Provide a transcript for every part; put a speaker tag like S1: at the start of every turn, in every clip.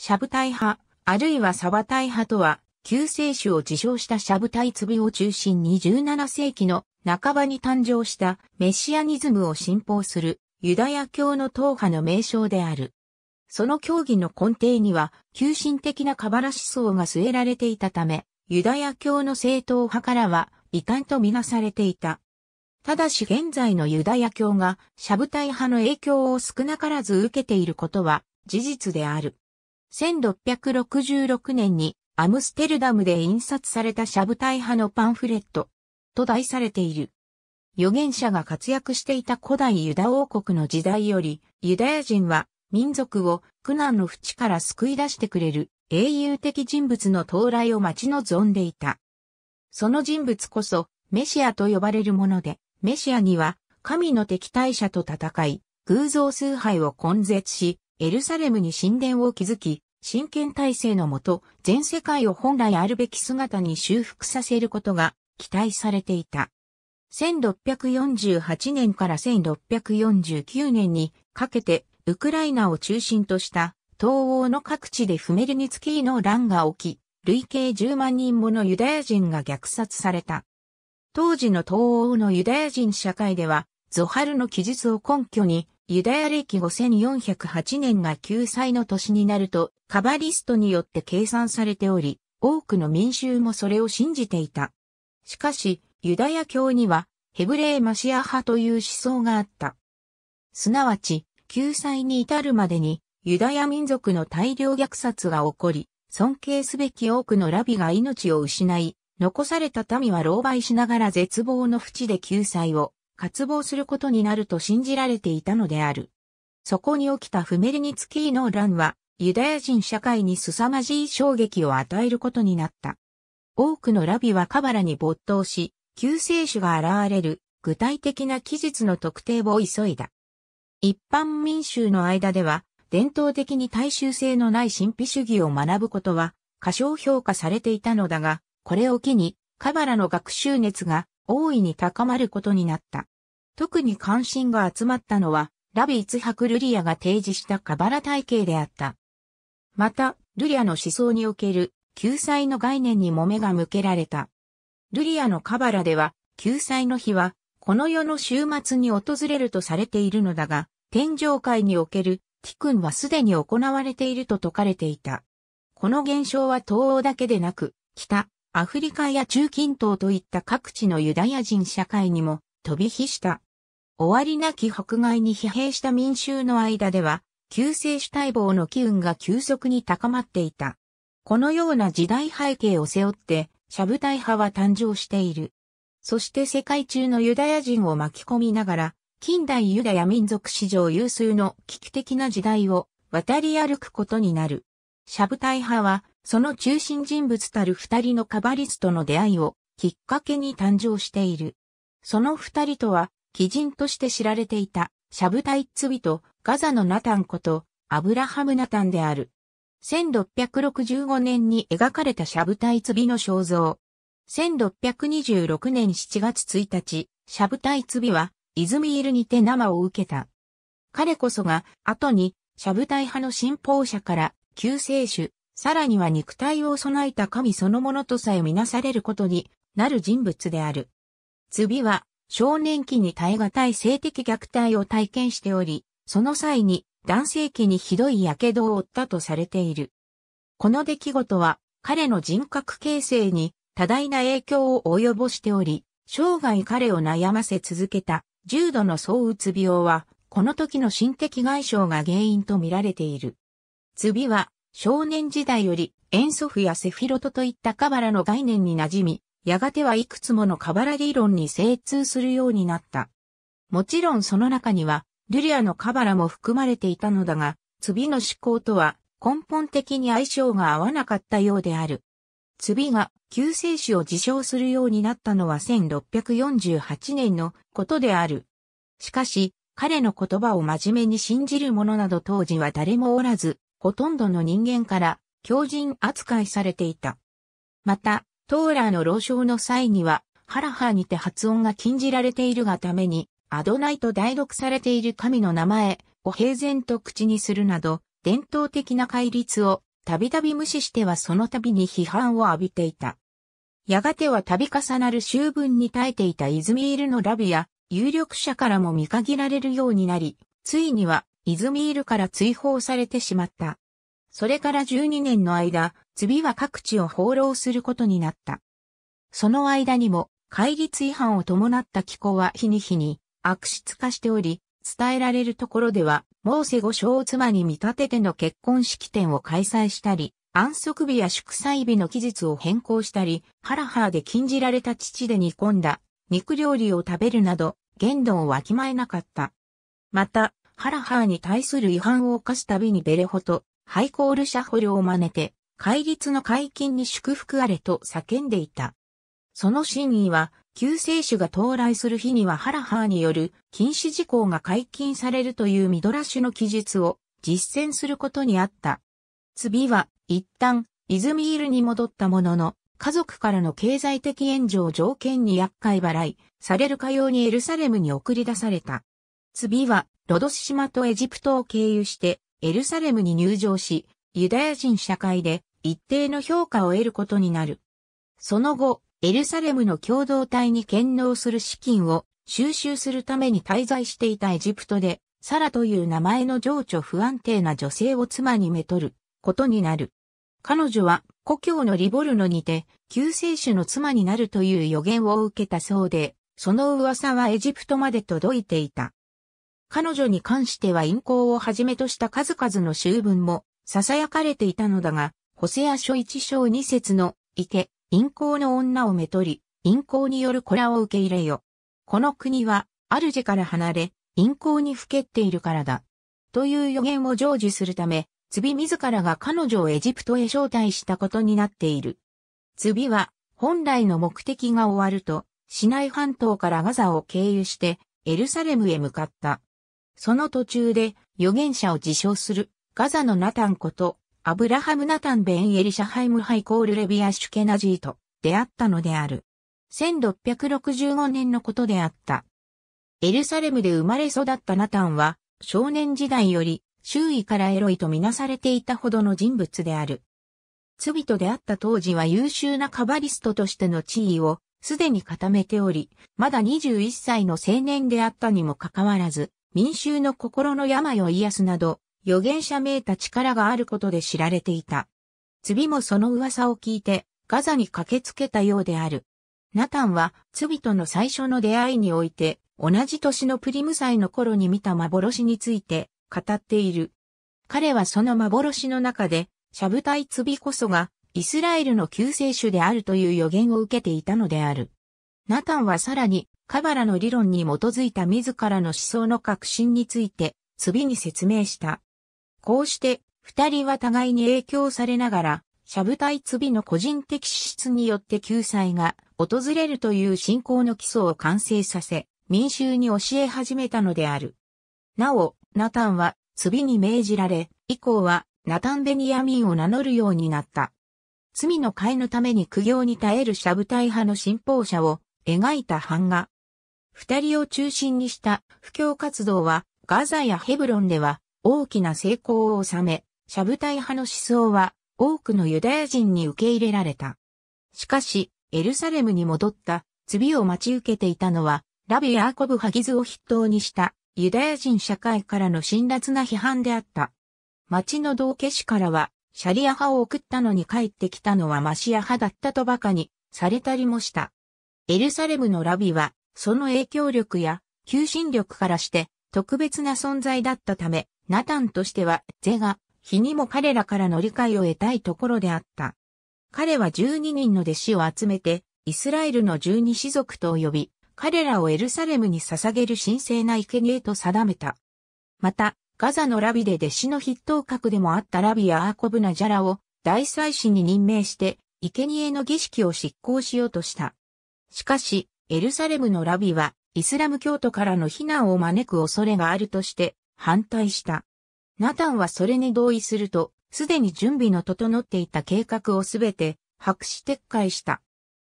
S1: シャブタイ派、あるいはサバタイ派とは、救世主を自称したシャブタイツを中心に17世紀の半ばに誕生したメシアニズムを信奉するユダヤ教の党派の名称である。その教義の根底には、急進的なカバラ思想が据えられていたため、ユダヤ教の正統派からは、異端とみなされていた。ただし現在のユダヤ教が、シャブタイ派の影響を少なからず受けていることは、事実である。1666年にアムステルダムで印刷されたシャブタイ派のパンフレットと題されている。預言者が活躍していた古代ユダ王国の時代より、ユダヤ人は民族を苦難の淵から救い出してくれる英雄的人物の到来を待ち望んでいた。その人物こそメシアと呼ばれるもので、メシアには神の敵対者と戦い、偶像崇拝を根絶し、エルサレムに神殿を築き、神権体制のもと、全世界を本来あるべき姿に修復させることが期待されていた。1648年から1649年にかけて、ウクライナを中心とした東欧の各地でフメルニツキーの乱が起き、累計10万人ものユダヤ人が虐殺された。当時の東欧のユダヤ人社会では、ゾハルの記述を根拠に、ユダヤ歴5408年が救済の年になると、カバリストによって計算されており、多くの民衆もそれを信じていた。しかし、ユダヤ教には、ヘブレーマシア派という思想があった。すなわち、救済に至るまでに、ユダヤ民族の大量虐殺が起こり、尊敬すべき多くのラビが命を失い、残された民は狼狽しながら絶望の淵で救済を渇望することになると信じられていたのである。そこに起きたフメルニツキーの乱は、ユダヤ人社会に凄まじい衝撃を与えることになった。多くのラビはカバラに没頭し、救世主が現れる具体的な期日の特定を急いだ。一般民衆の間では、伝統的に大衆性のない神秘主義を学ぶことは、過小評価されていたのだが、これを機に、カバラの学習熱が大いに高まることになった。特に関心が集まったのは、ラビーツ博ルリアが提示したカバラ体系であった。また、ルリアの思想における救済の概念にも目が向けられた。ルリアのカバラでは、救済の日は、この世の終末に訪れるとされているのだが、天上界におけるティクンはすでに行われていると説かれていた。この現象は東欧だけでなく、北、アフリカや中近東といった各地のユダヤ人社会にも飛び火した。終わりなき迫害に疲弊した民衆の間では、救世主待望の機運が急速に高まっていた。このような時代背景を背負って、シャブタイ派は誕生している。そして世界中のユダヤ人を巻き込みながら、近代ユダヤ民族史上有数の危機的な時代を渡り歩くことになる。シャブタイ派は、その中心人物たる二人のカバリスとの出会いをきっかけに誕生している。その二人とは、鬼人として知られていた、シャブタイッツと、ガザのナタンこと、アブラハム・ナタンである。1665年に描かれたシャブタイツビの肖像。1626年7月1日、シャブタイツビは、イズミールにて生を受けた。彼こそが、後に、シャブタイ派の信奉者から、救世主、さらには肉体を備えた神そのものとさえみなされることになる人物である。ツビは、少年期に耐え難い性的虐待を体験しており、その際に男性期にひどい火傷を負ったとされている。この出来事は彼の人格形成に多大な影響を及ぼしており、生涯彼を悩ませ続けた重度の躁うつ病は、この時の心的外傷が原因とみられている。次は少年時代より塩素フやセフィロトといったカバラの概念に馴染み、やがてはいくつものカバラ理論に精通するようになった。もちろんその中には、ルリアのカバラも含まれていたのだが、ビの思考とは根本的に相性が合わなかったようである。ビが救世主を自称するようになったのは1648年のことである。しかし、彼の言葉を真面目に信じる者など当時は誰もおらず、ほとんどの人間から狂人扱いされていた。また、トーラーの老唱の際には、ハラハにて発音が禁じられているがために、アドナイと代読されている神の名前を平然と口にするなど、伝統的な戒律をたびたび無視してはその度に批判を浴びていた。やがては度重なる修文に耐えていたイズミールのラビや有力者からも見限られるようになり、ついにはイズミールから追放されてしまった。それから12年の間、次は各地を放浪することになった。その間にも、戒律違反を伴った気候は日に日に悪質化しており、伝えられるところでは、モーセ五章を妻に見立てての結婚式典を開催したり、安息日や祝祭日の期日を変更したり、ハラハーで禁じられた父で煮込んだ肉料理を食べるなど、言動をわきまえなかった。また、ハラハーに対する違反を犯すたびにベレホとハイコール社捕ルを真似て、戒律の解禁に祝福あれと叫んでいた。その真意は、救世主が到来する日にはハラハーによる禁止事項が解禁されるというミドラッシュの記述を実践することにあった。次は一旦イズミールに戻ったものの家族からの経済的援助を条件に厄介払いされるかようにエルサレムに送り出された。次はロドス島とエジプトを経由してエルサレムに入場しユダヤ人社会で一定の評価を得ることになる。その後、エルサレムの共同体に献納する資金を収集するために滞在していたエジプトで、サラという名前の情緒不安定な女性を妻にめとることになる。彼女は故郷のリボルノにて救世主の妻になるという予言を受けたそうで、その噂はエジプトまで届いていた。彼女に関しては陰行をはじめとした数々の修文も囁かれていたのだが、ホセア書一章二節の、池、陰行の女をめとり、陰行による子らを受け入れよ。この国は、主から離れ、陰行にふけっているからだ。という予言を成就するため、ツビ自らが彼女をエジプトへ招待したことになっている。ツビは、本来の目的が終わると、市内半島からガザを経由して、エルサレムへ向かった。その途中で、預言者を自称する、ガザのナタンこと、アブラハム・ナタン・ベン・エリシャハイム・ハイコール・レビア・シュケナジーと出会ったのである。1665年のことであった。エルサレムで生まれ育ったナタンは、少年時代より周囲からエロいとみなされていたほどの人物である。罪と出会った当時は優秀なカバリストとしての地位をすでに固めており、まだ21歳の青年であったにもかかわらず、民衆の心の病を癒すなど、預言者めいた力があることで知られていた。ツビもその噂を聞いて、ガザに駆けつけたようである。ナタンは、ツビとの最初の出会いにおいて、同じ年のプリム祭の頃に見た幻について、語っている。彼はその幻の中で、シャブタイツビこそが、イスラエルの救世主であるという予言を受けていたのである。ナタンはさらに、カバラの理論に基づいた自らの思想の革新について、ツビに説明した。こうして、二人は互いに影響されながら、シャブ隊いつびの個人的資質によって救済が訪れるという信仰の基礎を完成させ、民衆に教え始めたのである。なお、ナタンは、ツビに命じられ、以降は、ナタンベニヤミンを名乗るようになった。罪の会のために苦行に耐えるシャブタイ派の信奉者を描いた版画。二人を中心にした布教活動は、ガザやヘブロンでは、大きな成功を収め、シャブタイ派の思想は多くのユダヤ人に受け入れられた。しかし、エルサレムに戻った、次を待ち受けていたのは、ラビ・ヤーコブ・ハギズを筆頭にした、ユダヤ人社会からの辛辣な批判であった。町の道化師からは、シャリア派を送ったのに帰ってきたのはマシア派だったと馬鹿にされたりもした。エルサレムのラビは、その影響力や求心力からして特別な存在だったため、ナタンとしては、ゼが、日にも彼らからの理解を得たいところであった。彼は12人の弟子を集めて、イスラエルの十二士族と呼び、彼らをエルサレムに捧げる神聖な生贄と定めた。また、ガザのラビで弟子の筆頭格でもあったラビやアーコブナジャラを大祭司に任命して、生贄の儀式を執行しようとした。しかし、エルサレムのラビは、イスラム教徒からの非難を招く恐れがあるとして、反対した。ナタンはそれに同意すると、すでに準備の整っていた計画をすべて白紙撤回した。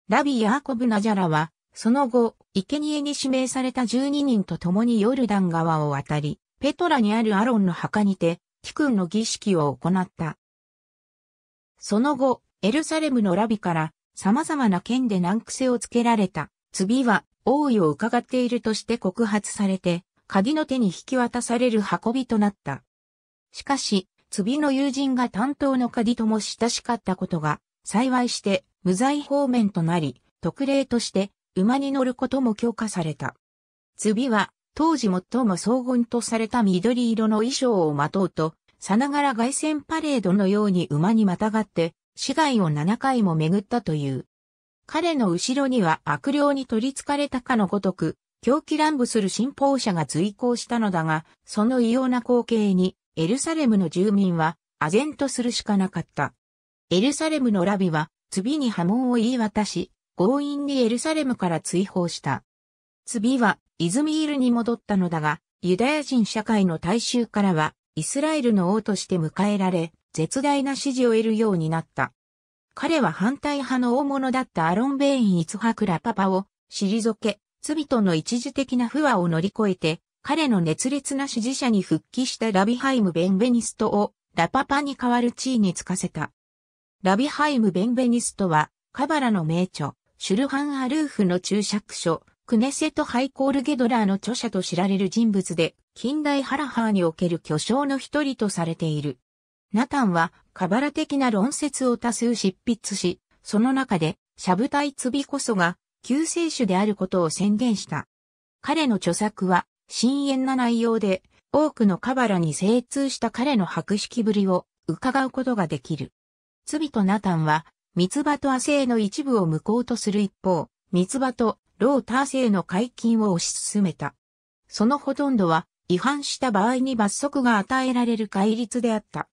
S1: ラビ・ヤーコブ・ナジャラは、その後、生贄に指名された12人と共にヨルダン川を渡り、ペトラにあるアロンの墓にて、キクンの儀式を行った。その後、エルサレムのラビから様々な剣で難癖をつけられた、次は王位を伺っているとして告発されて、鍵の手に引き渡される運びとなった。しかし、次の友人が担当の鍵とも親しかったことが、幸いして無罪方面となり、特例として馬に乗ることも強化された。次は、当時最も荘厳とされた緑色の衣装をまとうと、さながら外旋パレードのように馬にまたがって、市街を7回も巡ったという。彼の後ろには悪霊に取り憑かれたかのごとく、狂気乱舞する信奉者が随行したのだが、その異様な光景に、エルサレムの住民は、唖然とするしかなかった。エルサレムのラビは、次に波紋を言い渡し、強引にエルサレムから追放した。次は、イズミールに戻ったのだが、ユダヤ人社会の大衆からは、イスラエルの王として迎えられ、絶大な支持を得るようになった。彼は反対派の大物だったアロン・ベイン・イツハクラパパを、退け、人の一時的な不和を乗り越えて、彼の熱烈な支持者に復帰したラビハイム・ベンベニストをラパパに代わる地位につかせた。ラビハイム・ベンベニストは、カバラの名著、シュルハン・アルーフの注釈書、クネセト・ハイコール・ゲドラーの著者と知られる人物で、近代ハラハーにおける巨匠の一人とされている。ナタンは、カバラ的な論説を多数執筆し、その中で、シャブタイツビこそが、救世主であることを宣言した。彼の著作は、深淵な内容で、多くのカバラに精通した彼の博識ぶりを伺うことができる。罪とナタンは、ミツバと亜生の一部を無効とする一方、ミツバとローター生の解禁を推し進めた。そのほとんどは、違反した場合に罰則が与えられる戒律であった。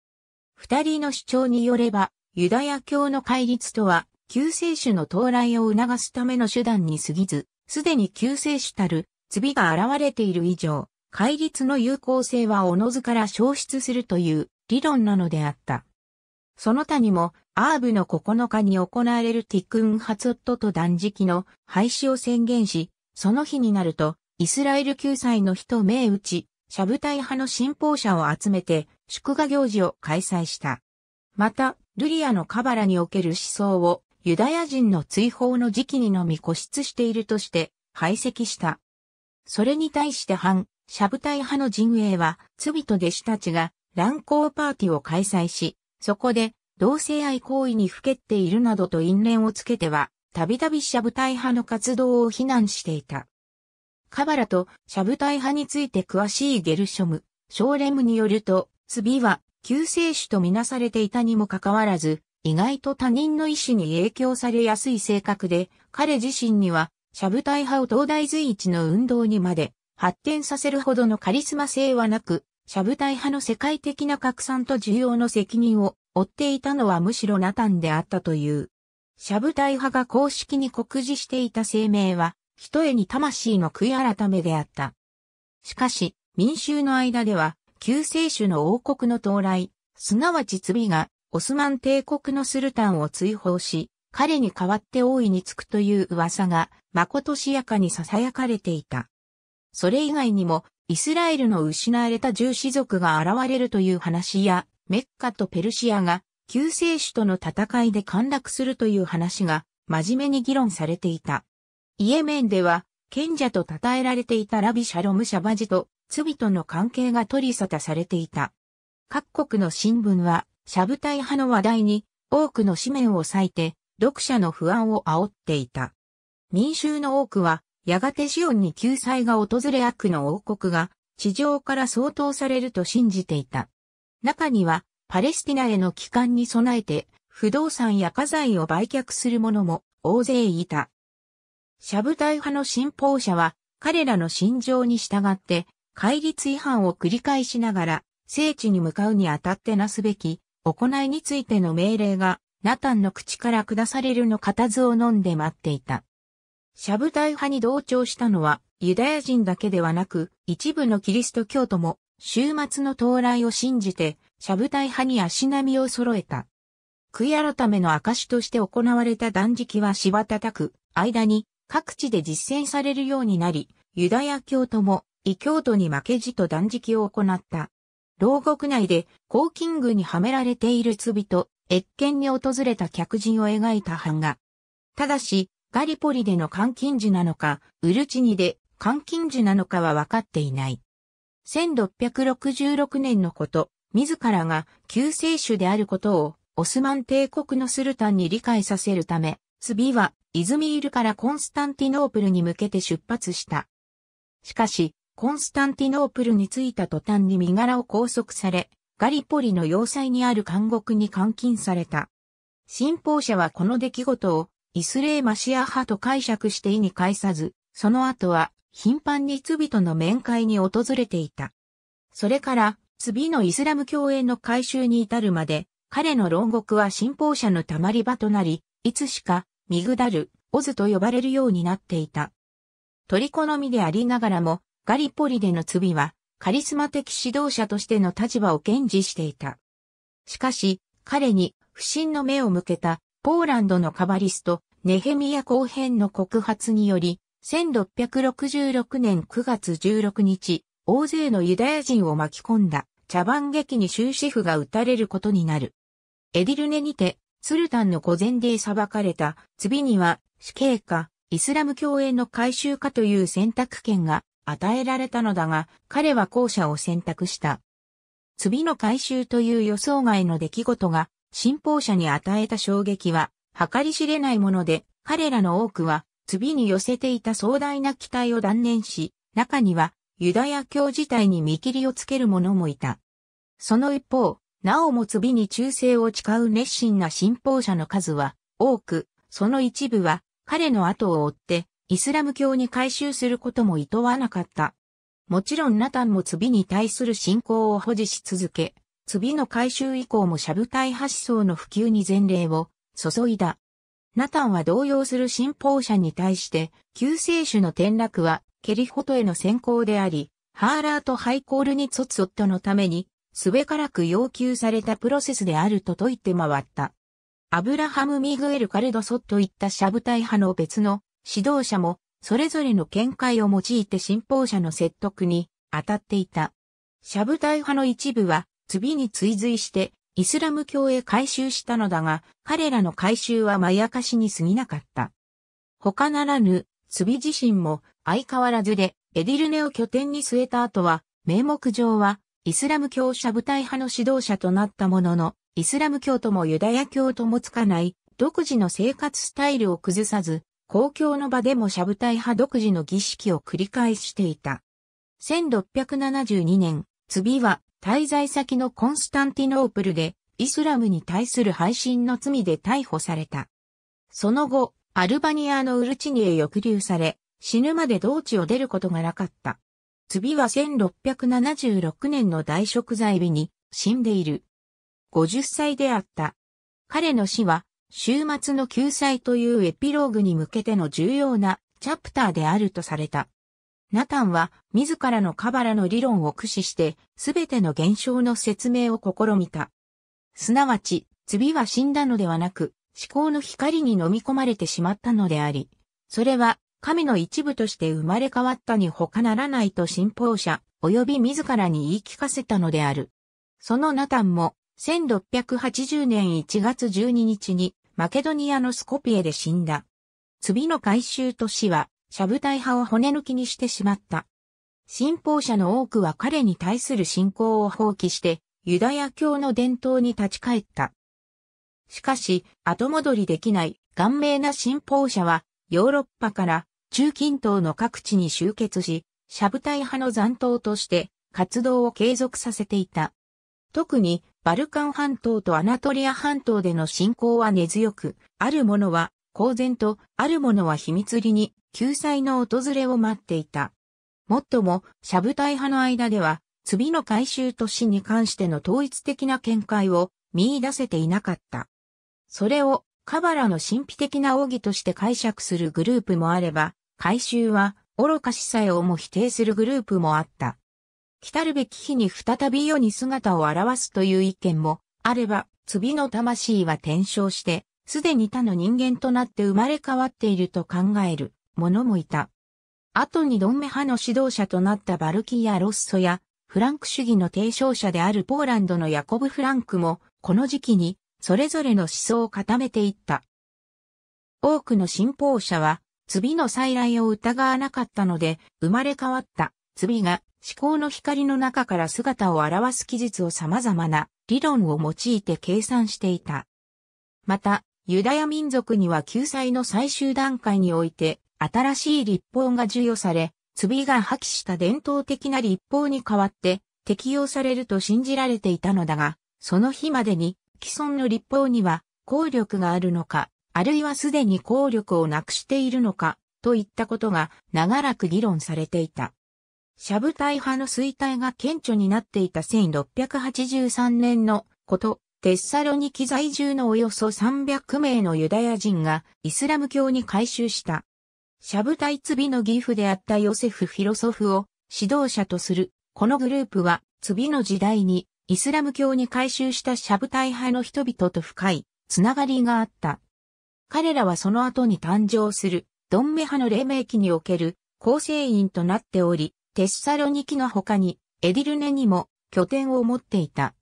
S1: 二人の主張によれば、ユダヤ教の戒律とは救世主の到来を促すための手段に過ぎず、すでに救世主たる、罪が現れている以上、戒律の有効性はおのずから消失するという理論なのであった。その他にも、アーブの9日に行われるティクン・ハツットと断食の廃止を宣言し、その日になると、イスラエル救済の人銘打ち、シャブタイ派の信奉者を集めて、祝賀行事を開催した。また、ルリアのカバラにおける思想をユダヤ人の追放の時期にのみ固執しているとして排斥した。それに対して反、シャブタイ派の陣営は、罪と弟子たちが乱行パーティーを開催し、そこで同性愛行為にふけっているなどと因縁をつけては、たびたびシャブタイ派の活動を非難していた。カバラとシャブタイ派について詳しいゲルショム、ショーレムによると、ツビは救世主とみなされていたにもかかわらず、意外と他人の意思に影響されやすい性格で、彼自身には、シャブタイ派を東大随一の運動にまで発展させるほどのカリスマ性はなく、シャブタイ派の世界的な拡散と需要の責任を負っていたのはむしろナタンであったという。シャブタイ派が公式に告示していた声明は、ひとえに魂の悔い改めであった。しかし、民衆の間では、救世主の王国の到来、すなわち罪がオスマン帝国のスルタンを追放し、彼に代わって王位につくという噂が、まことしやかに囁かれていた。それ以外にも、イスラエルの失われた重士族が現れるという話や、メッカとペルシアが、救世主との戦いで陥落するという話が、真面目に議論されていた。イエメンでは、賢者と称えられていたラビシャロム・シャバジと、罪との関係が取り沙汰されていた。各国の新聞は、シャブタイ派の話題に多くの紙面を割いて読者の不安を煽っていた。民衆の多くはやがてシオンに救済が訪れ悪の王国が地上から相当されると信じていた。中にはパレスティナへの帰還に備えて不動産や家財を売却する者も大勢いた。シャブタイ派の信奉者は彼らの信条に従って戒律違反を繰り返しながら聖地に向かうにあたってなすべき行いについての命令が、ナタンの口から下されるの固唾を飲んで待っていた。シャブタイ派に同調したのは、ユダヤ人だけではなく、一部のキリスト教徒も、終末の到来を信じて、シャブタイ派に足並みを揃えた。悔い改めの証として行われた断食はした叩く間に各地で実践されるようになり、ユダヤ教徒も異教徒に負けじと断食を行った。牢獄内でキ金具にはめられているツビと、越見に訪れた客人を描いた版画。ただし、ガリポリでの監禁時なのか、ウルチニで監禁時なのかは分かっていない。1666年のこと、自らが救世主であることをオスマン帝国のスルタンに理解させるため、スビはイズミールからコンスタンティノープルに向けて出発した。しかし、コンスタンティノープルに着いた途端に身柄を拘束され、ガリポリの要塞にある監獄に監禁された。信奉者はこの出来事をイスレーマシア派と解釈して意に介さず、その後は頻繁に罪との面会に訪れていた。それから、次のイスラム教への改修に至るまで、彼の牢獄は信奉者のたまり場となり、いつしか、ミグダル、オズと呼ばれるようになっていた。取り好みでありながらも、ガリポリでのビは、カリスマ的指導者としての立場を堅持していた。しかし、彼に不信の目を向けたポーランドのカバリスト、ネヘミヤ後編の告発により、1666年9月16日、大勢のユダヤ人を巻き込んだ茶番劇に終止符が打たれることになる。エディルネにて、ツルタンの御前で裁かれた次には死刑か、イスラム教への改修かという選択権が与えられたのだが、彼は後者を選択した。次の回収という予想外の出来事が、信奉者に与えた衝撃は、計り知れないもので、彼らの多くは、次に寄せていた壮大な期待を断念し、中には、ユダヤ教自体に見切りをつける者もいた。その一方、なおも次に忠誠を誓う熱心な信奉者の数は、多く、その一部は、彼の後を追って、イスラム教に改宗することも厭わなかった。もちろんナタンも罪に対する信仰を保持し続け、罪の改宗以降もシャブタイ派思想の普及に前例を注いだ。ナタンは動揺する信奉者に対して、救世主の転落はケリホトへの先行であり、ハーラーとハイコールにツォツットのために、すべからく要求されたプロセスであると説いて回った。アブラハム・ミグエル・カルドソッといったシャブタイ派の別の指導者もそれぞれの見解を用いて信奉者の説得に当たっていた。シャブタイ派の一部は次に追随してイスラム教へ改修したのだが、彼らの改修はまやかしに過ぎなかった。他ならぬ、ツビ自身も相変わらずで、エディルネを拠点に据えた後は、名目上は、イスラム教シブタイ派の指導者となったものの、イスラム教ともユダヤ教ともつかない、独自の生活スタイルを崩さず、公共の場でもシャブタイ派独自の儀式を繰り返していた。1672年、次は滞在先のコンスタンティノープルでイスラムに対する配信の罪で逮捕された。その後、アルバニアのウルチニへ抑留され、死ぬまで同地を出ることがなかった。次は1676年の大食材日に死んでいる。50歳であった。彼の死は終末の救済というエピローグに向けての重要なチャプターであるとされた。ナタンは自らのカバラの理論を駆使して全ての現象の説明を試みた。すなわち、次は死んだのではなく、思考の光に飲み込まれてしまったのであり、それは神の一部として生まれ変わったに他ならないと信奉者、及び自らに言い聞かせたのである。そのナタンも1680年1月12日にマケドニアのスコピエで死んだ。次の改修都市は、シャブタイ派を骨抜きにしてしまった。信奉者の多くは彼に対する信仰を放棄して、ユダヤ教の伝統に立ち返った。しかし、後戻りできない顔面な信奉者は、ヨーロッパから中近東の各地に集結し、シャブタイ派の残党として活動を継続させていた。特にバルカン半島とアナトリア半島での侵攻は根強く、ある者は公然と、ある者は秘密裏に救済の訪れを待っていた。もっとも、シャブタイ派の間では、次の回収と死に関しての統一的な見解を見出せていなかった。それを、カバラの神秘的な奥義として解釈するグループもあれば、回収は愚かしさえをも否定するグループもあった。来るべき日に再び世に姿を現すという意見もあれば、罪の魂は転生して、すでに他の人間となって生まれ変わっていると考える者もいた。後にドンメ派の指導者となったバルキーア・ロッソや、フランク主義の提唱者であるポーランドのヤコブ・フランクも、この時期に、それぞれの思想を固めていった。多くの信奉者は、罪の再来を疑わなかったので、生まれ変わったビが思考の光の中から姿を表す記述を様々な理論を用いて計算していた。また、ユダヤ民族には救済の最終段階において、新しい立法が授与され、ビが破棄した伝統的な立法に代わって適用されると信じられていたのだが、その日までに既存の立法には効力があるのか、あるいはすでに効力をなくしているのか、といったことが長らく議論されていた。シャブタイ派の衰退が顕著になっていた1683年のこと、テッサロニキ在住のおよそ300名のユダヤ人がイスラム教に改宗した。シャブタイツの義父であったヨセフ・フィロソフを指導者とする、このグループは、ツビの時代にイスラム教に改宗したシャブタイ派の人々と深いつながりがあった。彼らはその後に誕生するドンメ派の黎明期における構成員となっており、テッサロニキの他に、エディルネにも拠点を持っていた。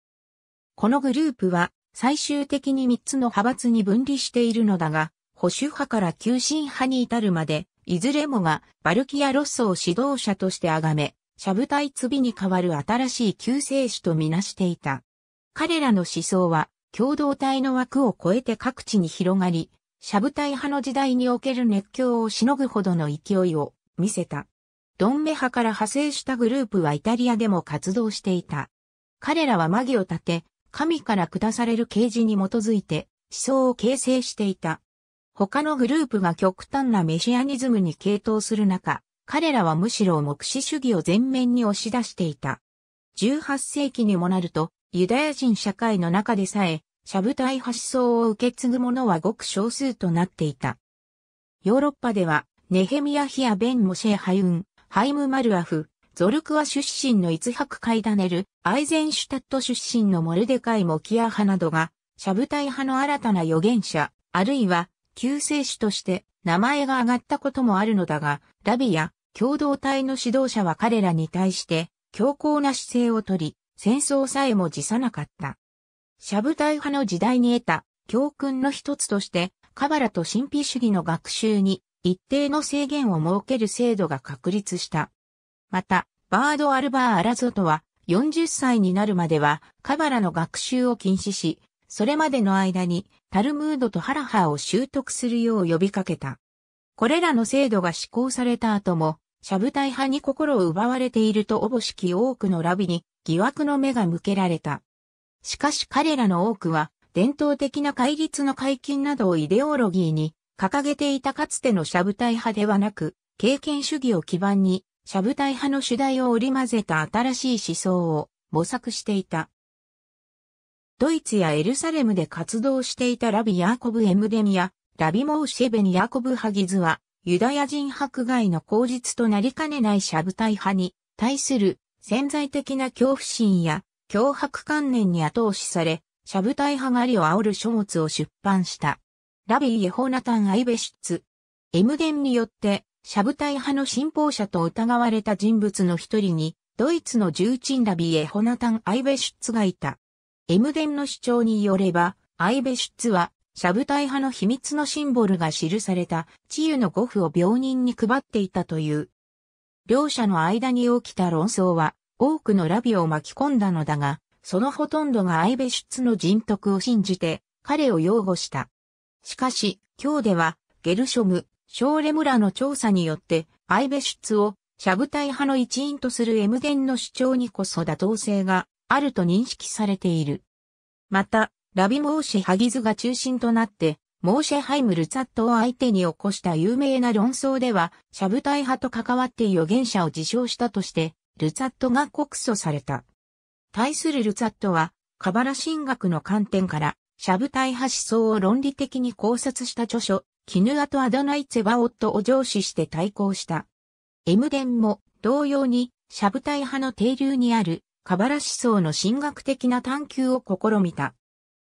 S1: このグループは、最終的に3つの派閥に分離しているのだが、保守派から急進派に至るまで、いずれもがバルキア・ロッソを指導者として崇め、シャブタイツビに代わる新しい救世主とみなしていた。彼らの思想は、共同体の枠を超えて各地に広がり、シャブタイ派の時代における熱狂をしのぐほどの勢いを見せた。ドンメ派から派生したグループはイタリアでも活動していた。彼らはマギを立て、神から下される啓示に基づいて思想を形成していた。他のグループが極端なメシアニズムに傾倒する中、彼らはむしろ目視主義を前面に押し出していた。18世紀にもなると、ユダヤ人社会の中でさえ、シャブタイ派思想を受け継ぐ者はごく少数となっていた。ヨーロッパでは、ネヘミヤヒア・ベン・モシェ・ハユン、ハイム・マルアフ、ゾルクワ出身のイツハク・カイダネル、アイゼンシュタット出身のモルデカイ・モキア派などが、シャブタイ派の新たな預言者、あるいは、救世主として名前が挙がったこともあるのだが、ラビや共同体の指導者は彼らに対して強硬な姿勢をとり、戦争さえも辞さなかった。シャブタイ派の時代に得た教訓の一つとして、カバラと神秘主義の学習に一定の制限を設ける制度が確立した。また、バード・アルバー・アラゾトは40歳になるまではカバラの学習を禁止し、それまでの間にタルムードとハラハを習得するよう呼びかけた。これらの制度が施行された後も、シャブタイ派に心を奪われているとおぼしき多くのラビに疑惑の目が向けられた。しかし彼らの多くは伝統的な戒律の解禁などをイデオロギーに掲げていたかつてのシャブタイ派ではなく、経験主義を基盤に、シャブタイ派の主題を織り交ぜた新しい思想を模索していた。ドイツやエルサレムで活動していたラビ・ヤーコブ・エムデミア、ラビ・モーシェベニ・ヤーコブ・ハギズは、ユダヤ人迫害の口実となりかねないシャブタイ派に対する潜在的な恐怖心や脅迫観念に後押しされ、シャブタイ派狩りを煽る書物を出版した。ラビー・エホナタン・アイベシッツ。エムゲンによって、シャブタイ派の信奉者と疑われた人物の一人に、ドイツの重鎮ラビー・エホナタン・アイベシッツがいた。エムデンの主張によれば、アイベシッツは、シャブタイ派の秘密のシンボルが記された、治癒の語符を病人に配っていたという。両者の間に起きた論争は、多くのラビを巻き込んだのだが、そのほとんどがアイベシュツの人徳を信じて、彼を擁護した。しかし、今日では、ゲルショム、ショーレ村の調査によって、アイベシュツを、シャブタイ派の一員とするエムデンの主張にこそ妥当性があると認識されている。また、ラビ・モーシェ・ハギズが中心となって、モーシェ・ハイム・ルツァットを相手に起こした有名な論争では、シャブタイ派と関わって預言者を自称したとして、ルツァットが告訴された。対するルツァットは、カバラ神学の観点から、シャブタイ派思想を論理的に考察した著書、キヌアとアドナイツェバオットを上司して対抗した。エムデンも同様にシャブタイ派の底流にあるカバラ思想の神学的な探求を試みた。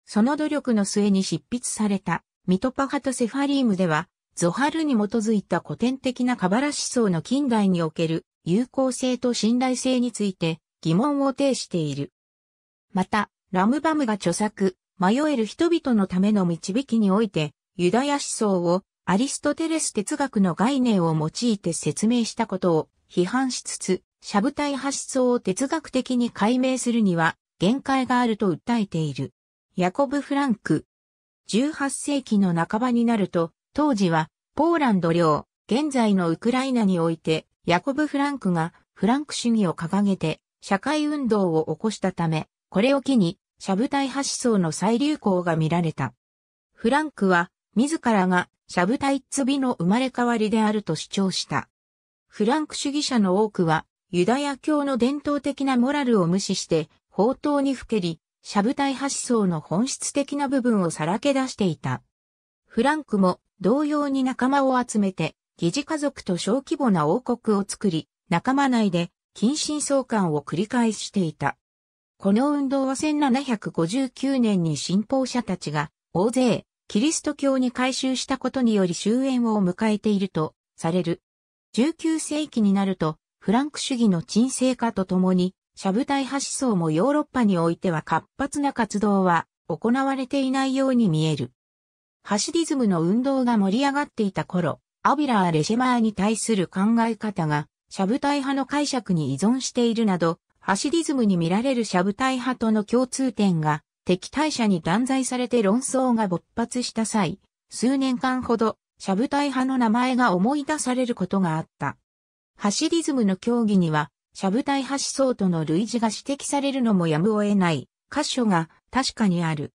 S1: その努力の末に執筆されたミトパ派とセファリームでは、ゾハルに基づいた古典的なカバラ思想の近代における有効性と信頼性について疑問を呈している。また、ラムバムが著作、迷える人々のための導きにおいて、ユダヤ思想をアリストテレス哲学の概念を用いて説明したことを批判しつつ、シャブタイ派思想を哲学的に解明するには限界があると訴えている。ヤコブ・フランク。18世紀の半ばになると、当時はポーランド領、現在のウクライナにおいて、ヤコブ・フランクがフランク主義を掲げて社会運動を起こしたため、これを機にシャブタイ派思想の再流行が見られた。フランクは、自らがシャブタイツビの生まれ変わりであると主張した。フランク主義者の多くは、ユダヤ教の伝統的なモラルを無視して、法刀にふけり、シャブタイ派思想の本質的な部分をさらけ出していた。フランクも同様に仲間を集めて、疑似家族と小規模な王国を作り、仲間内で近親相関を繰り返していた。この運動は1759年に信奉者たちが大勢キリスト教に改宗したことにより終焉を迎えているとされる。19世紀になるとフランク主義の沈静化とともにシャブタイ派思想もヨーロッパにおいては活発な活動は行われていないように見える。ハシディズムの運動が盛り上がっていた頃、アビラー・レシェマーに対する考え方が、シャブタイ派の解釈に依存しているなど、ハシディズムに見られるシャブタイ派との共通点が、敵対者に断罪されて論争が勃発した際、数年間ほど、シャブタイ派の名前が思い出されることがあった。ハシディズムの競技には、シャブタイ派思想との類似が指摘されるのもやむを得ない箇所が確かにある。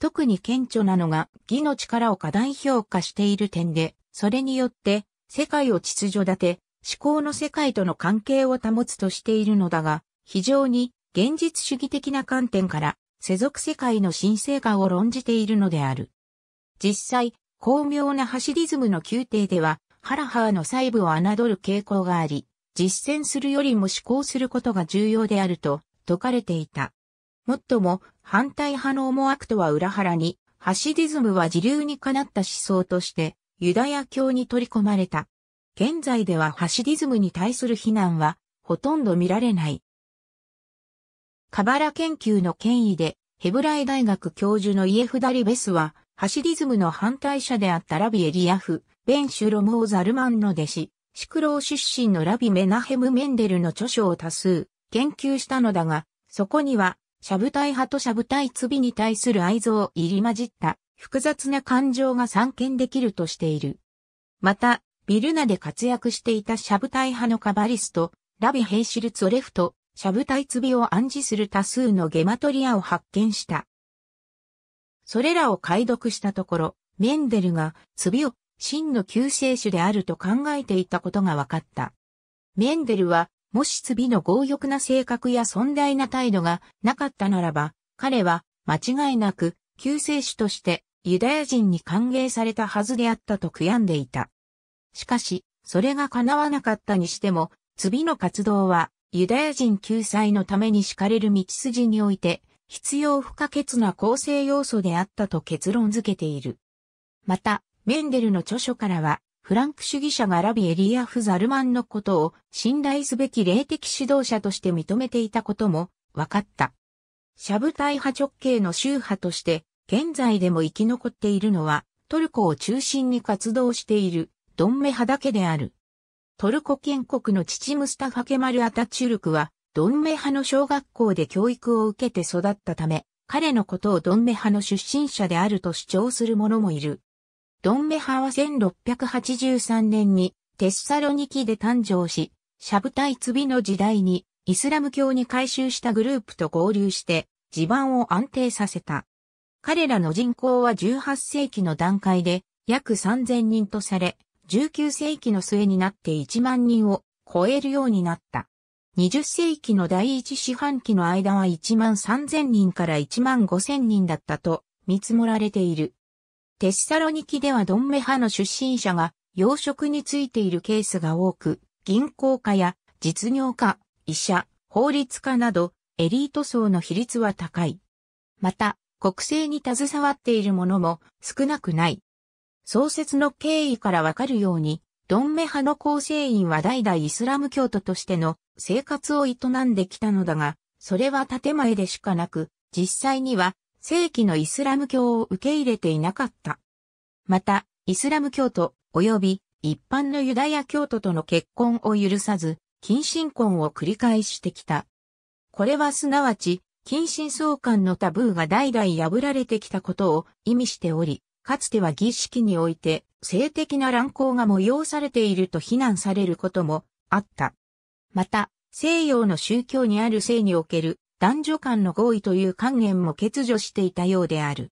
S1: 特に顕著なのが、義の力を過大評価している点で、それによって、世界を秩序立て、思考の世界との関係を保つとしているのだが、非常に現実主義的な観点から世俗世界の神聖化を論じているのである。実際、巧妙なハシディズムの宮廷では、ハラハーの細部を侮る傾向があり、実践するよりも思考することが重要であると説かれていた。もっとも、反対派の思惑とは裏腹に、ハシディズムは自流にかなった思想として、ユダヤ教に取り込まれた。現在ではハシディズムに対する非難は、ほとんど見られない。カバラ研究の権威で、ヘブライ大学教授のイエフダリベスは、ハシディズムの反対者であったラビエリアフ、ベンシュロモーザルマンの弟子、シクロー出身のラビメナヘム・メンデルの著書を多数研究したのだが、そこには、シャブタイ派とシャブタイツビに対する愛憎入り混じった複雑な感情が散見できるとしている。また、ビルナで活躍していたシャブタイ派のカバリスト、ラビ・ヘイシルツオレフと、しゃぶたいつびを暗示する多数のゲマトリアを発見した。それらを解読したところ、メンデルがツビを真の救世主であると考えていたことが分かった。メンデルは、もしツビの強欲な性格や尊大な態度がなかったならば、彼は間違いなく救世主としてユダヤ人に歓迎されたはずであったと悔やんでいた。しかし、それが叶わなかったにしても、ツビの活動はユダヤ人救済のために敷かれる道筋において、必要不可欠な構成要素であったと結論付けている。また、メンデルの著書からは、フランク主義者がラビエリアフ・ザルマンのことを信頼すべき霊的指導者として認めていたことも分かった。シャブ大派直系の宗派として、現在でも生き残っているのは、トルコを中心に活動しているドンメ派だけである。トルコ建国の父ムスタファ・ケマル・アタチュルクは、ドンメ派の小学校で教育を受けて育ったため、彼のことをドンメ派の出身者であると主張する者もいる。ドンメ派は1683年にテッサロニキで誕生し、シャブタイツビの時代にイスラム教に改修したグループと合流して地盤を安定させた。彼らの人口は18世紀の段階で約3000人とされ、19世紀の末になって1万人を超えるようになった。20世紀の第一四半期の間は1万3000人から1万5000人だったと見積もられている。テッサロニキではドンメ派の出身者が養殖についているケースが多く、銀行家や実業家、医者、法律家などエリート層の比率は高い。また、国政に携わっている者も少なくない。創設の経緯からわかるように、ドンメハの構成員は代々イスラム教徒としての生活を営んできたのだが、それは建前でしかなく、実際には正規のイスラム教を受け入れていなかった。また、イスラム教徒及び一般のユダヤ教徒との結婚を許さず、近親婚を繰り返してきた。これはすなわち、近親相関のタブーが代々破られてきたことを意味しており、かつては儀式において性的な乱行が催されていると非難されることもあった。また、西洋の宗教にある性における男女間の合意という観念も欠如していたようである。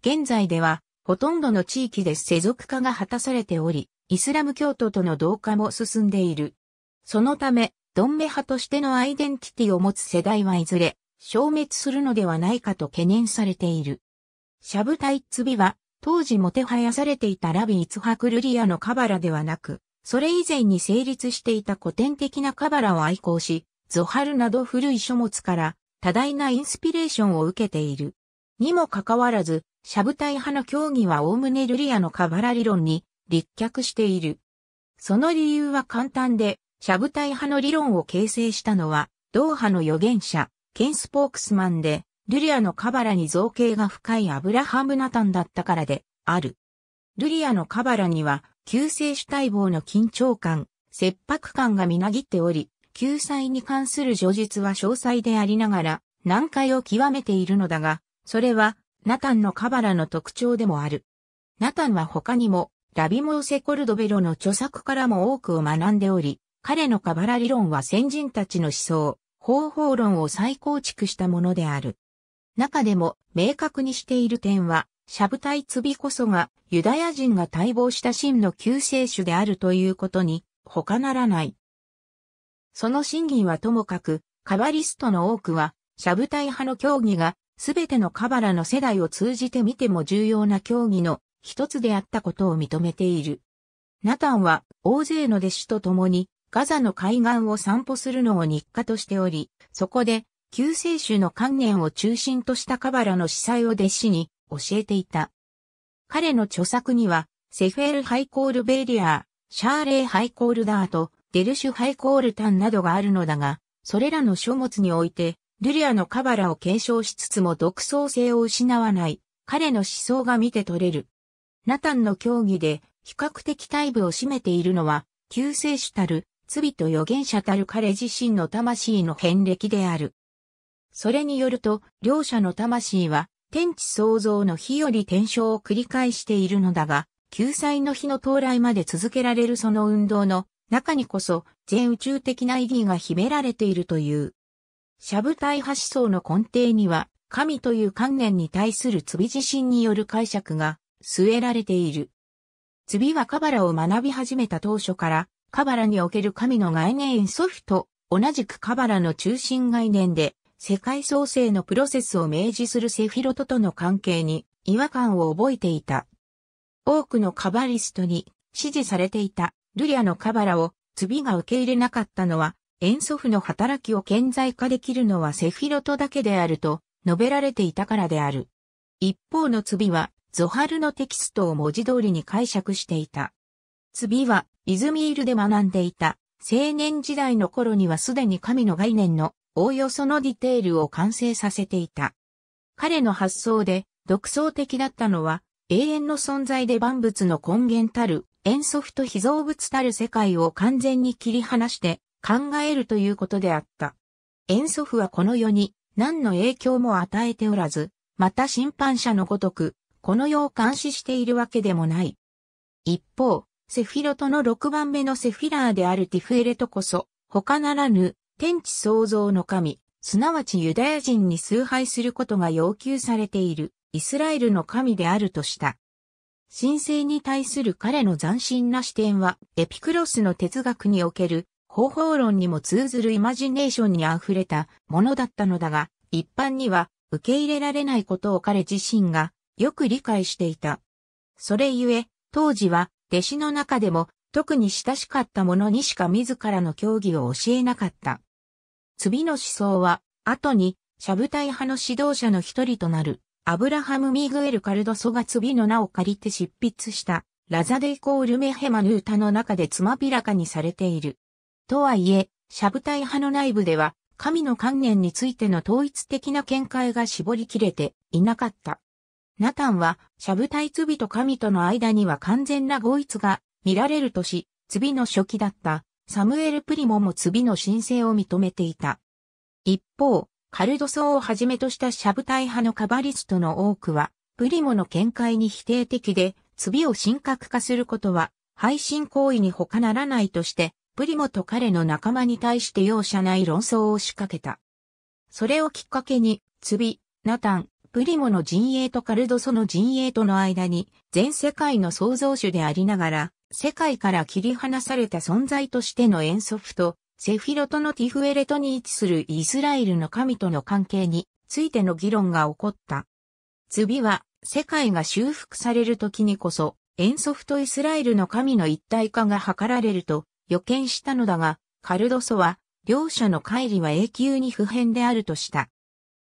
S1: 現在では、ほとんどの地域で世俗化が果たされており、イスラム教徒との同化も進んでいる。そのため、ドンメ派としてのアイデンティティを持つ世代はいずれ、消滅するのではないかと懸念されている。シャブタイツビは、当時もてはやされていたラビ・イツハクルリアのカバラではなく、それ以前に成立していた古典的なカバラを愛好し、ゾハルなど古い書物から多大なインスピレーションを受けている。にもかかわらず、シャブタイ派の教義はおおむねルリアのカバラ理論に立脚している。その理由は簡単で、シャブタイ派の理論を形成したのは、ドーハの預言者、ケンスポークスマンで、ルリアのカバラに造形が深いアブラハム・ナタンだったからである。ルリアのカバラには、救世主待望の緊張感、切迫感がみなぎっており、救済に関する叙述は詳細でありながら、難解を極めているのだが、それは、ナタンのカバラの特徴でもある。ナタンは他にも、ラビモーセ・コルドベロの著作からも多くを学んでおり、彼のカバラ理論は先人たちの思想、方法論を再構築したものである。中でも明確にしている点は、シャブタイツビこそがユダヤ人が待望した真の救世主であるということに他ならない。その真偽はともかく、カバリストの多くは、シャブタイ派の教義がすべてのカバラの世代を通じて見ても重要な教義の一つであったことを認めている。ナタンは大勢の弟子と共にガザの海岸を散歩するのを日課としており、そこで救世主の観念を中心としたカバラの司祭を弟子に教えていた。彼の著作には、セフェール・ハイコール・ベイリアー、シャーレイ・ハイコールダーと、デルシュ・ハイコールタンなどがあるのだが、それらの書物において、ルリアのカバラを継承しつつも独創性を失わない、彼の思想が見て取れる。ナタンの教義で、比較的大部を占めているのは、救世主たる、罪と預言者たる彼自身の魂の遍歴である。それによると、両者の魂は、天地創造の日より転生を繰り返しているのだが、救済の日の到来まで続けられるその運動の中にこそ全宇宙的な意義が秘められているという。シャブタイ思想の根底には、神という観念に対するツビ自身による解釈が据えられている。ツビはカバラを学び始めた当初から、カバラにおける神の概念祖父と同じくカバラの中心概念で世界創生のプロセスを明示するセフィロトとの関係に違和感を覚えていた。多くのカバリストに支持されていたルリアのカバラをビが受け入れなかったのは遠祖父の働きを顕在化できるのはセフィロトだけであると述べられていたからである。一方のビはゾハルのテキストを文字通りに解釈していた。ビはイズミールで学んでいた青年時代の頃にはすでに神の概念のおおよそのディテールを完成させていた。彼の発想で独創的だったのは永遠の存在で万物の根源たる遠祖父と非造物たる世界を完全に切り離して考えるということであった。遠祖父はこの世に何の影響も与えておらず、また審判者のごとく、この世を監視しているわけでもない。一方、セフィロトの6番目のセフィラーであるティフエレトこそ、他ならぬ天地創造の神、すなわちユダヤ人に崇拝することが要求されている、イスラエルの神であるとした。神聖に対する彼の斬新な視点は、エピクロスの哲学における方法論にも通ずるイマジネーションに溢れたものだったのだが、一般には受け入れられないことを彼自身がよく理解していた。それゆえ、当時は弟子の中でも特に親しかった者にしか自らの教義を教えなかった。次の思想は、後に、シャブタイ派の指導者の一人となる、アブラハム・ミグエル・カルドソが次の名を借りて執筆した、ラザデイコールメヘマヌータの中でつまびらかにされている。とはいえ、シャブタイ派の内部では、神の観念についての統一的な見解が絞り切れていなかった。ナタンは、シャブタイツビと神との間には完全な合一が見られるとし、ツビの初期だったサムエル・プリモも次の申請を認めていた。一方、カルドソをはじめとしたシャブ隊派のカバリストの多くは、プリモの見解に否定的で、次を神格化することは、配信行為に他ならないとして、プリモと彼の仲間に対して容赦ない論争を仕掛けた。それをきっかけに、ツビ、ナタン、プリモの陣営とカルドソの陣営との間に、全世界の創造主でありながら、世界から切り離された存在としての遠足と、セフィロトのティフエレトに位置するイスラエルの神との関係についての議論が起こった。次は、世界が修復される時にこそ、遠足とイスラエルの神の一体化が図られると予見したのだが、カルドソは、両者の乖離は永久に不変であるとした。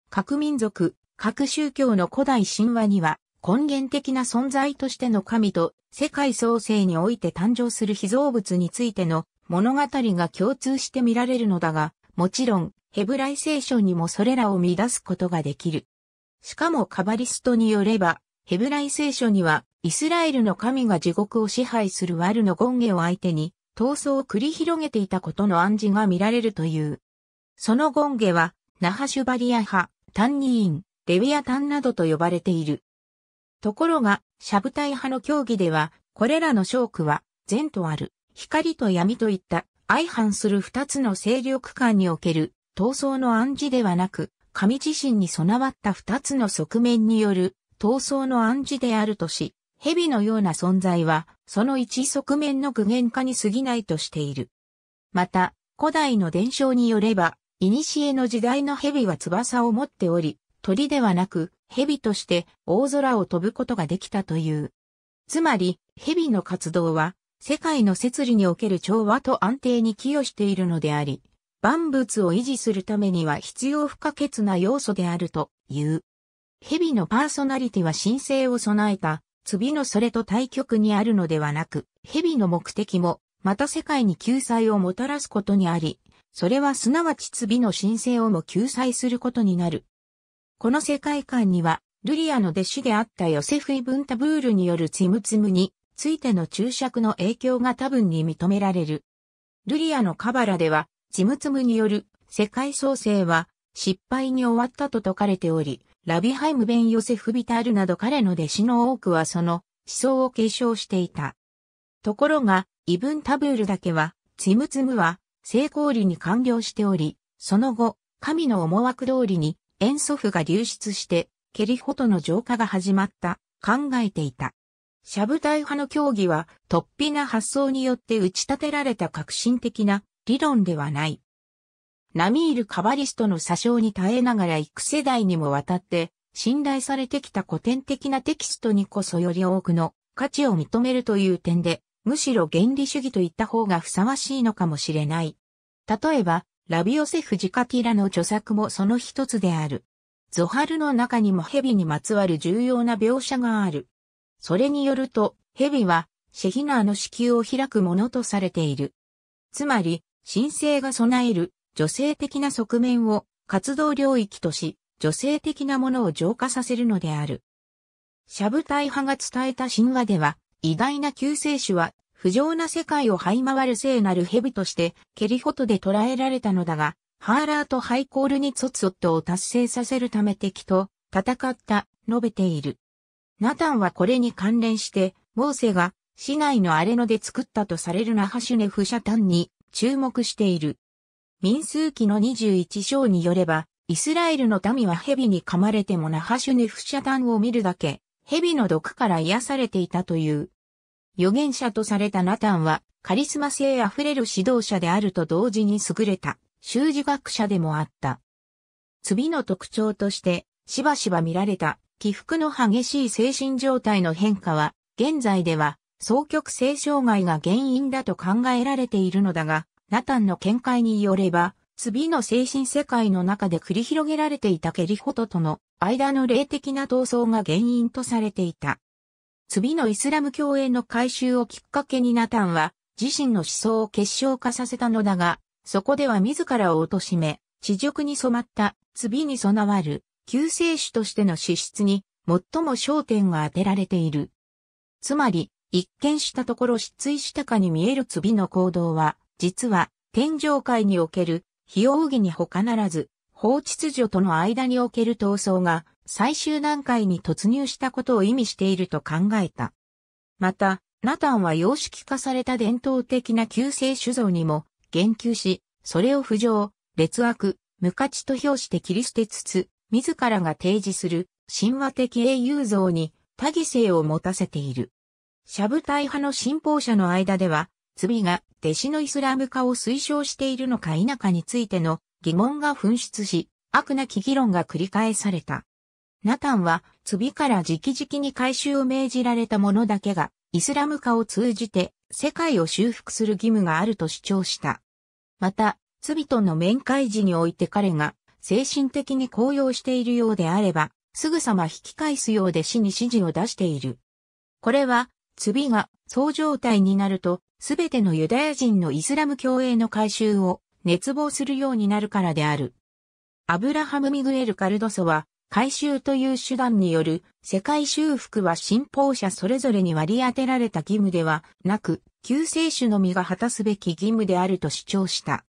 S1: 各民族、各宗教の古代神話には、根源的な存在としての神と世界創生において誕生する被造物についての物語が共通して見られるのだが、もちろんヘブライ聖書にもそれらを見出すことができる。しかもカバリストによれば、ヘブライ聖書にはイスラエルの神が地獄を支配するワルの権下を相手に闘争を繰り広げていたことの暗示が見られるという。その権下はナハシュバリア派、タンニーン、レビアタンなどと呼ばれている。ところが、シャブタイ派の教義では、これらの諸句は、善とある、光と闇といった相反する二つの勢力間における闘争の暗示ではなく、神自身に備わった二つの側面による闘争の暗示であるとし、蛇のような存在は、その一側面の具現化に過ぎないとしている。また、古代の伝承によれば、古の時代の蛇は翼を持っており、鳥ではなく、蛇として大空を飛ぶことができたという。つまり、蛇の活動は、世界の摂理における調和と安定に寄与しているのであり、万物を維持するためには必要不可欠な要素であるという。蛇のパーソナリティは神聖を備えた、次のそれと対極にあるのではなく、蛇の目的も、また世界に救済をもたらすことにあり、それはすなわち次の神聖をも救済することになる。この世界観には、ルリアの弟子であったヨセフ・イブンタブールによるツムツムについての注釈の影響が多分に認められる。ルリアのカバラでは、ツムツムによる世界創生は失敗に終わったと説かれており、ラビハイム・ベン・ヨセフ・ビタールなど彼の弟子の多くはその思想を継承していた。ところが、イブンタブールだけは、ツムツムは成功裏に完了しており、その後、神の思惑通りに塩素負が流出して、ケリホとの浄化が始まった、考えていた。シャブ大派の協議は、突飛な発想によって打ち立てられた革新的な理論ではない。ナミール・カバリストの詐称に耐えながら幾世代にもわたって、信頼されてきた古典的なテキストにこそより多くの価値を認めるという点で、むしろ原理主義といった方がふさわしいのかもしれない。例えば、ラビオセフ・ジカティラの著作もその一つである。ゾハルの中にも蛇にまつわる重要な描写がある。それによると、蛇は、シェヒナーの子宮を開くものとされている。つまり、神聖が備える女性的な側面を活動領域とし、女性的なものを浄化させるのである。シャブタイ派が伝えた神話では、偉大な救世主は不浄な世界を這い回る聖なる蛇として、ケリホトで捕らえられたのだが、ハーラーとハイコールにツツットを達成させるため敵と戦った、述べている。ナタンはこれに関連して、モーセが市内の荒れ野で作ったとされるナハシュネフシャタンに注目している。民数記の21章によれば、イスラエルの民は蛇に噛まれてもナハシュネフシャタンを見るだけ、蛇の毒から癒されていたという。預言者とされたナタンは、カリスマ性あふれる指導者であると同時に優れた、修辞学者でもあった。次の特徴として、しばしば見られた、起伏の激しい精神状態の変化は、現在では、双極性障害が原因だと考えられているのだが、ナタンの見解によれば、次の精神世界の中で繰り広げられていたケリホトとの間の霊的な闘争が原因とされていた。次のイスラム教への改修をきっかけにナタンは自身の思想を結晶化させたのだが、そこでは自らを貶め、地軸に染まった、罪に備わる、救世主としての資質に、最も焦点が当てられている。つまり、一見したところ失墜したかに見える罪の行動は、実は、天上界における、非奥義に他ならず、法秩序との間における闘争が、最終段階に突入したことを意味していると考えた。また、ナタンは様式化された伝統的な旧世酒造にも言及し、それを浮上、劣悪、無価値と評して切り捨てつつ、自らが提示する神話的英雄像に多義性を持たせている。シャブ大派の信奉者の間では、罪が弟子のイスラム化を推奨しているのか否かについての疑問が噴出し、悪なき議論が繰り返された。ナタンは、罪から直々に回収を命じられた者だけが、イスラム化を通じて、世界を修復する義務があると主張した。また、罪との面会時において彼が、精神的に高揚しているようであれば、すぐさま引き返すようで死に指示を出している。これは、罪が、そう状態になると、すべてのユダヤ人のイスラム教営の改修を、熱望するようになるからである。アブラハム・ミグエル・カルドソは、回収という手段による世界修復は信奉者それぞれに割り当てられた義務ではなく、救世主のみが果たすべき義務であると主張した。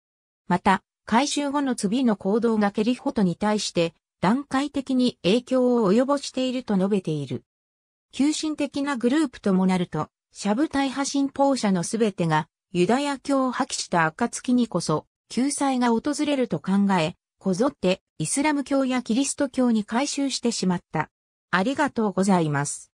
S1: また、回収後の次の行動がケリホトに対して段階的に影響を及ぼしていると述べている。急進的なグループともなると、シャブ大派信奉者のすべてがユダヤ教を破棄した暁にこそ救済が訪れると考え、こぞってイスラム教やキリスト教に改宗してしまった。ありがとうございます。